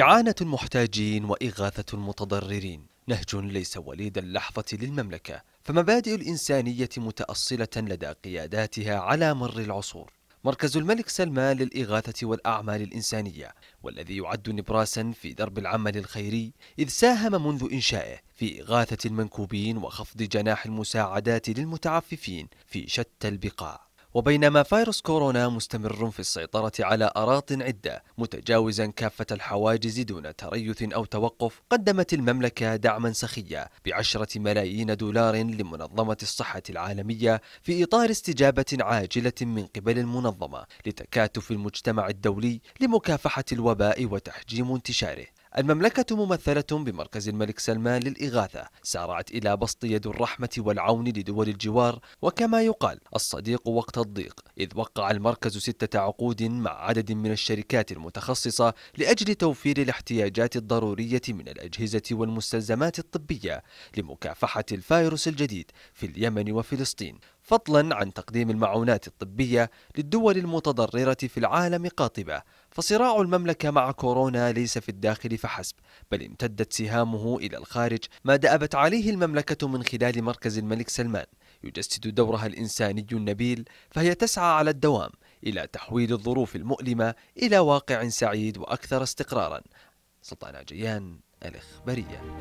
إعانة المحتاجين وإغاثة المتضررين نهج ليس وليد اللحظة للمملكة فمبادئ الإنسانية متأصلة لدى قياداتها على مر العصور مركز الملك سلمان للإغاثة والأعمال الإنسانية والذي يعد نبراسا في درب العمل الخيري إذ ساهم منذ إنشائه في إغاثة المنكوبين وخفض جناح المساعدات للمتعففين في شتى البقاع وبينما فيروس كورونا مستمر في السيطرة على أراضٍ عدة متجاوزا كافة الحواجز دون تريث أو توقف قدمت المملكة دعما سخيا بعشرة ملايين دولار لمنظمة الصحة العالمية في إطار استجابة عاجلة من قبل المنظمة لتكاتف المجتمع الدولي لمكافحة الوباء وتحجيم انتشاره المملكة ممثلة بمركز الملك سلمان للإغاثة سارعت إلى بسط يد الرحمة والعون لدول الجوار وكما يقال الصديق وقت الضيق إذ وقع المركز ستة عقود مع عدد من الشركات المتخصصة لأجل توفير الاحتياجات الضرورية من الأجهزة والمستلزمات الطبية لمكافحة الفيروس الجديد في اليمن وفلسطين فضلا عن تقديم المعونات الطبية للدول المتضررة في العالم قاطبة فصراع المملكة مع كورونا ليس في الداخل فحسب بل امتدت سهامه إلى الخارج ما دأبت عليه المملكة من خلال مركز الملك سلمان يجسد دورها الإنساني النبيل فهي تسعى على الدوام إلى تحويل الظروف المؤلمة إلى واقع سعيد وأكثر استقرارا سلطان عجيان الإخبارية